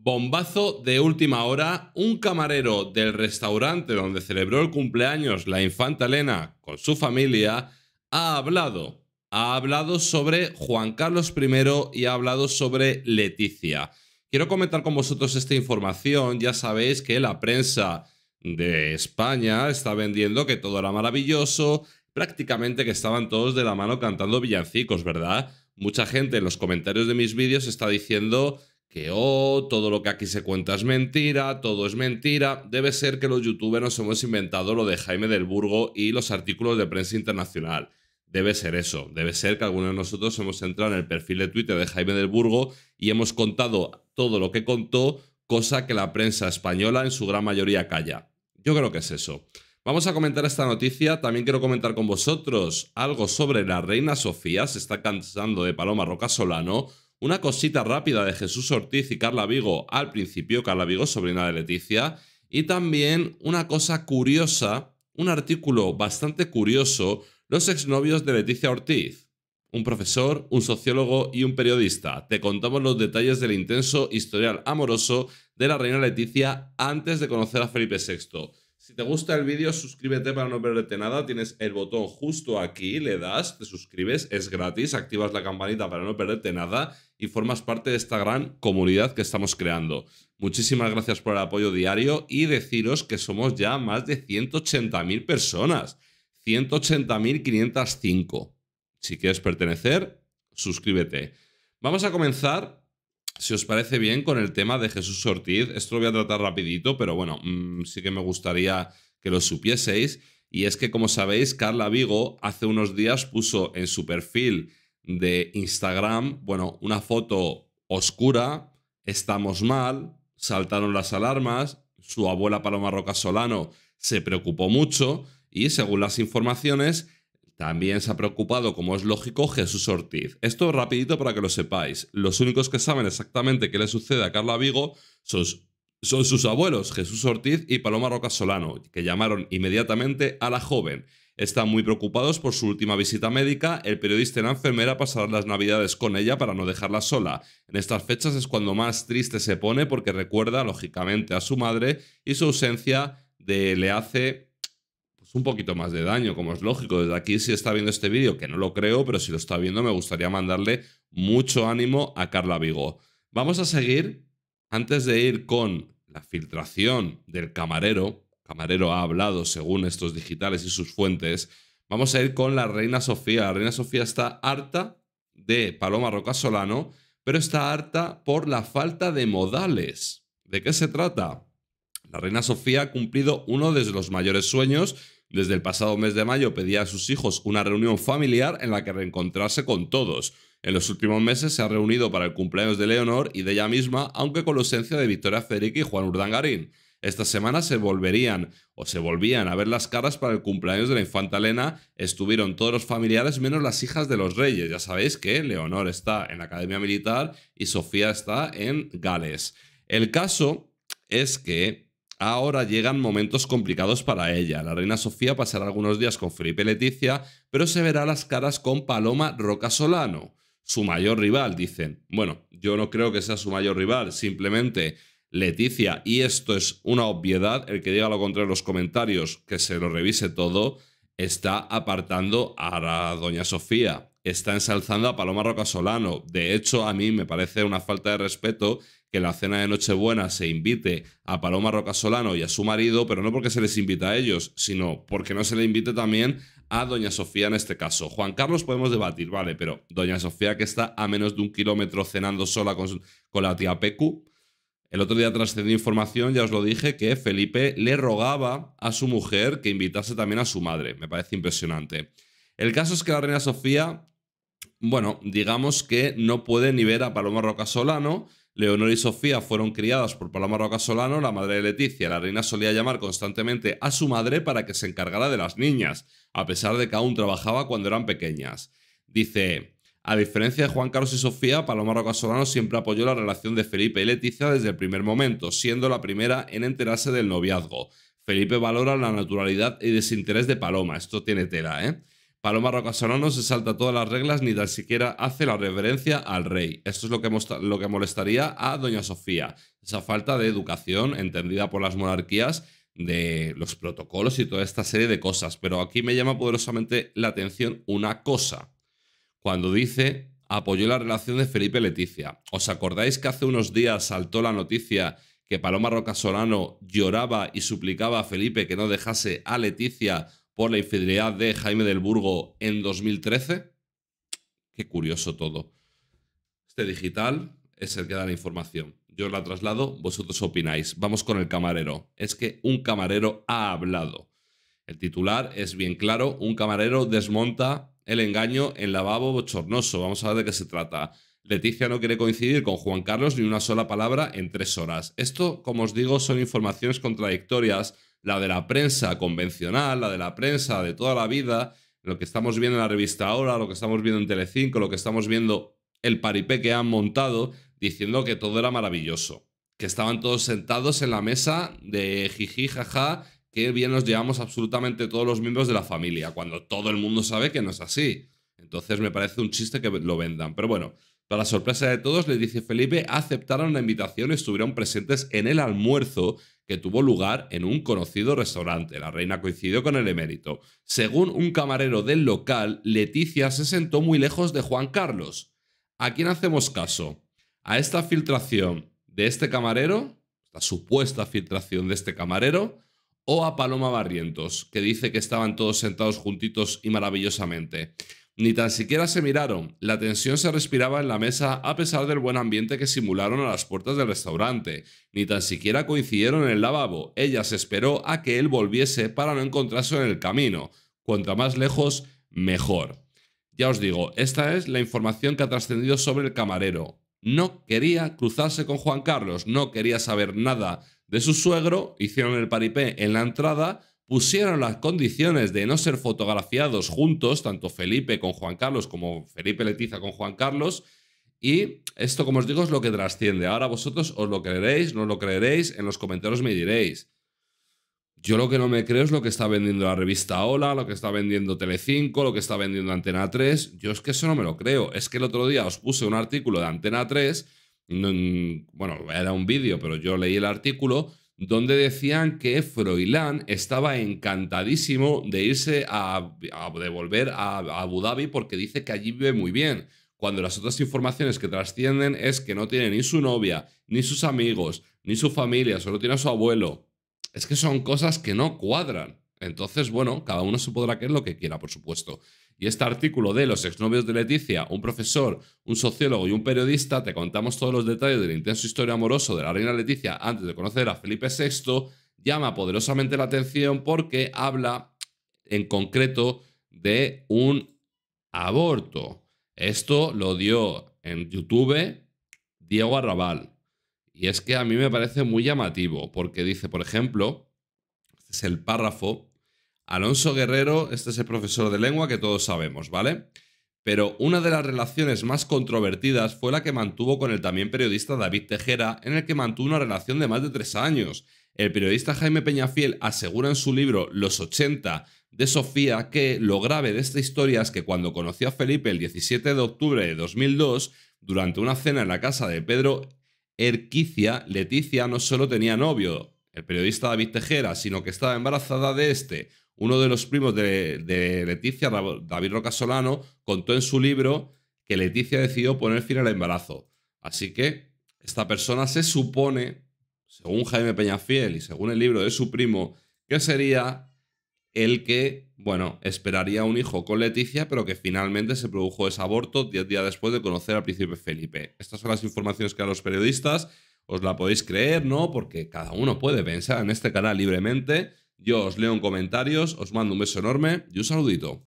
Bombazo de última hora, un camarero del restaurante donde celebró el cumpleaños la infanta Elena con su familia ha hablado. Ha hablado sobre Juan Carlos I y ha hablado sobre Leticia. Quiero comentar con vosotros esta información. Ya sabéis que la prensa de España está vendiendo que todo era maravilloso, prácticamente que estaban todos de la mano cantando villancicos, ¿verdad? Mucha gente en los comentarios de mis vídeos está diciendo que oh, todo lo que aquí se cuenta es mentira, todo es mentira. Debe ser que los youtubers nos hemos inventado lo de Jaime del Burgo y los artículos de prensa internacional. Debe ser eso, debe ser que algunos de nosotros hemos entrado en el perfil de Twitter de Jaime del Burgo y hemos contado todo lo que contó, cosa que la prensa española en su gran mayoría calla. Yo creo que es eso. Vamos a comentar esta noticia. También quiero comentar con vosotros algo sobre la reina Sofía. Se está cansando de Paloma Roca Solano una cosita rápida de Jesús Ortiz y Carla Vigo al principio, Carla Vigo, sobrina de Leticia, y también una cosa curiosa, un artículo bastante curioso, los exnovios de Leticia Ortiz. Un profesor, un sociólogo y un periodista. Te contamos los detalles del intenso historial amoroso de la reina Leticia antes de conocer a Felipe VI. Si te gusta el vídeo, suscríbete para no perderte nada. Tienes el botón justo aquí, le das, te suscribes, es gratis, activas la campanita para no perderte nada y formas parte de esta gran comunidad que estamos creando. Muchísimas gracias por el apoyo diario y deciros que somos ya más de 180.000 personas. 180.505. Si quieres pertenecer, suscríbete. Vamos a comenzar si os parece bien, con el tema de Jesús Ortiz. Esto lo voy a tratar rapidito, pero bueno, mm, sí que me gustaría que lo supieseis. Y es que, como sabéis, Carla Vigo hace unos días puso en su perfil de Instagram, bueno, una foto oscura, estamos mal, saltaron las alarmas, su abuela Paloma Roca Solano se preocupó mucho y, según las informaciones, también se ha preocupado, como es lógico, Jesús Ortiz. Esto rapidito para que lo sepáis. Los únicos que saben exactamente qué le sucede a Carla Vigo son, sus abuelos, Jesús Ortiz y Paloma Roca Solano, que llamaron inmediatamente a la joven. Están muy preocupados por su última visita médica. El periodista y la enfermera pasarán las navidades con ella para no dejarla sola. En estas fechas es cuando más triste se pone porque recuerda, lógicamente, a su madre y su ausencia le hace un poquito más de daño, como es lógico. Desde aquí, si está viendo este vídeo, que no lo creo, pero si lo está viendo, me gustaría mandarle mucho ánimo a Carla Vigo. Vamos a seguir, antes de ir con la filtración del camarero, camarero ha hablado según estos digitales y sus fuentes, vamos a ir con la reina Sofía. La reina Sofía está harta de Paloma Roca Solano, pero está harta por la falta de modales. ¿De qué se trata? La reina Sofía ha cumplido uno de los mayores sueños desde el pasado mes de mayo pedía a sus hijos una reunión familiar en la que reencontrarse con todos. En los últimos meses se ha reunido para el cumpleaños de Leonor y de ella misma, aunque con la ausencia de Victoria Federica y Juan Urdangarín. Esta semana se volverían o se volvían a ver las caras para el cumpleaños de la infanta Elena. Estuvieron todos los familiares menos las hijas de los reyes. Ya sabéis que Leonor está en la Academia Militar y Sofía está en Gales. El caso es que Ahora llegan momentos complicados para ella. La reina Sofía pasará algunos días con Felipe Leticia, pero se verá las caras con Paloma Roca Solano, su mayor rival, dicen. Bueno, yo no creo que sea su mayor rival, simplemente Leticia, y esto es una obviedad, el que diga lo contrario en los comentarios, que se lo revise todo, está apartando a la doña Sofía está ensalzando a Paloma Roca Solano. De hecho, a mí me parece una falta de respeto que la cena de Nochebuena se invite a Paloma Roca Solano y a su marido, pero no porque se les invita a ellos, sino porque no se le invite también a Doña Sofía en este caso. Juan Carlos podemos debatir, vale, pero Doña Sofía que está a menos de un kilómetro cenando sola con, con la tía Pecu. El otro día trascendió información, ya os lo dije, que Felipe le rogaba a su mujer que invitase también a su madre. Me parece impresionante. El caso es que la reina Sofía, bueno, digamos que no puede ni ver a Paloma Roca Solano. Leonor y Sofía fueron criadas por Paloma Roca Solano, la madre de Leticia. La reina solía llamar constantemente a su madre para que se encargara de las niñas, a pesar de que aún trabajaba cuando eran pequeñas. Dice, a diferencia de Juan Carlos y Sofía, Paloma Roca Solano siempre apoyó la relación de Felipe y Leticia desde el primer momento, siendo la primera en enterarse del noviazgo. Felipe valora la naturalidad y desinterés de Paloma. Esto tiene tela, ¿eh? Paloma Rocasolano no se salta todas las reglas ni tan siquiera hace la reverencia al rey. Esto es lo que, lo que molestaría a Doña Sofía. Esa falta de educación entendida por las monarquías de los protocolos y toda esta serie de cosas. Pero aquí me llama poderosamente la atención una cosa. Cuando dice apoyó la relación de Felipe Leticia. ¿Os acordáis que hace unos días saltó la noticia que Paloma Rocasolano Solano lloraba y suplicaba a Felipe que no dejase a Leticia por la infidelidad de Jaime del Burgo en 2013. Qué curioso todo. Este digital es el que da la información. Yo la traslado, vosotros opináis. Vamos con el camarero. Es que un camarero ha hablado. El titular es bien claro, un camarero desmonta el engaño en lavabo bochornoso. Vamos a ver de qué se trata. Leticia no quiere coincidir con Juan Carlos ni una sola palabra en tres horas. Esto, como os digo, son informaciones contradictorias la de la prensa convencional, la de la prensa de toda la vida, lo que estamos viendo en la revista ahora, lo que estamos viendo en Telecinco, lo que estamos viendo el paripé que han montado diciendo que todo era maravilloso, que estaban todos sentados en la mesa de jiji jaja, que bien nos llevamos absolutamente todos los miembros de la familia, cuando todo el mundo sabe que no es así. Entonces me parece un chiste que lo vendan, pero bueno, para sorpresa de todos, le dice Felipe, aceptaron la invitación y estuvieron presentes en el almuerzo que tuvo lugar en un conocido restaurante. La reina coincidió con el emérito. Según un camarero del local, Leticia se sentó muy lejos de Juan Carlos. ¿A quién hacemos caso? ¿A esta filtración de este camarero? ¿La supuesta filtración de este camarero? ¿O a Paloma Barrientos, que dice que estaban todos sentados juntitos y maravillosamente? Ni tan siquiera se miraron, la tensión se respiraba en la mesa a pesar del buen ambiente que simularon a las puertas del restaurante, ni tan siquiera coincidieron en el lavabo, ella se esperó a que él volviese para no encontrarse en el camino, cuanto más lejos, mejor. Ya os digo, esta es la información que ha trascendido sobre el camarero. No quería cruzarse con Juan Carlos, no quería saber nada de su suegro, hicieron el paripé en la entrada, pusieron las condiciones de no ser fotografiados juntos, tanto Felipe con Juan Carlos como Felipe Letiza con Juan Carlos. Y esto, como os digo, es lo que trasciende. Ahora vosotros os lo creeréis, no lo creeréis, en los comentarios me diréis. Yo lo que no me creo es lo que está vendiendo la revista Hola, lo que está vendiendo Telecinco, lo que está vendiendo Antena 3. Yo es que eso no me lo creo. Es que el otro día os puse un artículo de Antena 3, bueno, era un vídeo, pero yo leí el artículo donde decían que Froilán estaba encantadísimo de irse a, volver a, a Abu Dhabi porque dice que allí vive muy bien, cuando las otras informaciones que trascienden es que no tiene ni su novia, ni sus amigos, ni su familia, solo tiene a su abuelo. Es que son cosas que no cuadran. Entonces, bueno, cada uno se podrá creer lo que quiera, por supuesto. Y este artículo de Los exnovios de Leticia, un profesor, un sociólogo y un periodista, te contamos todos los detalles del intenso historia amoroso de la reina Leticia antes de conocer a Felipe VI, llama poderosamente la atención porque habla en concreto de un aborto. Esto lo dio en YouTube Diego Arrabal. Y es que a mí me parece muy llamativo porque dice, por ejemplo, este es el párrafo Alonso Guerrero, este es el profesor de lengua que todos sabemos, ¿vale? Pero una de las relaciones más controvertidas fue la que mantuvo con el también periodista David Tejera, en el que mantuvo una relación de más de tres años. El periodista Jaime Peñafiel asegura en su libro Los 80 de Sofía que lo grave de esta historia es que cuando conoció a Felipe el 17 de octubre de 2002, durante una cena en la casa de Pedro Erquicia, Leticia no solo tenía novio, el periodista David Tejera, sino que estaba embarazada de este. Uno de los primos de, Leticia, David Roca Solano, contó en su libro que Leticia decidió poner fin al embarazo. Así que esta persona se supone, según Jaime Peñafiel y según el libro de su primo, que sería el que, bueno, esperaría un hijo con Leticia, pero que finalmente se produjo ese aborto 10 días después de conocer al príncipe Felipe. Estas son las informaciones que a los periodistas os la podéis creer, ¿no? Porque cada uno puede pensar en este canal libremente yo os leo en comentarios, os mando un beso enorme y un saludito.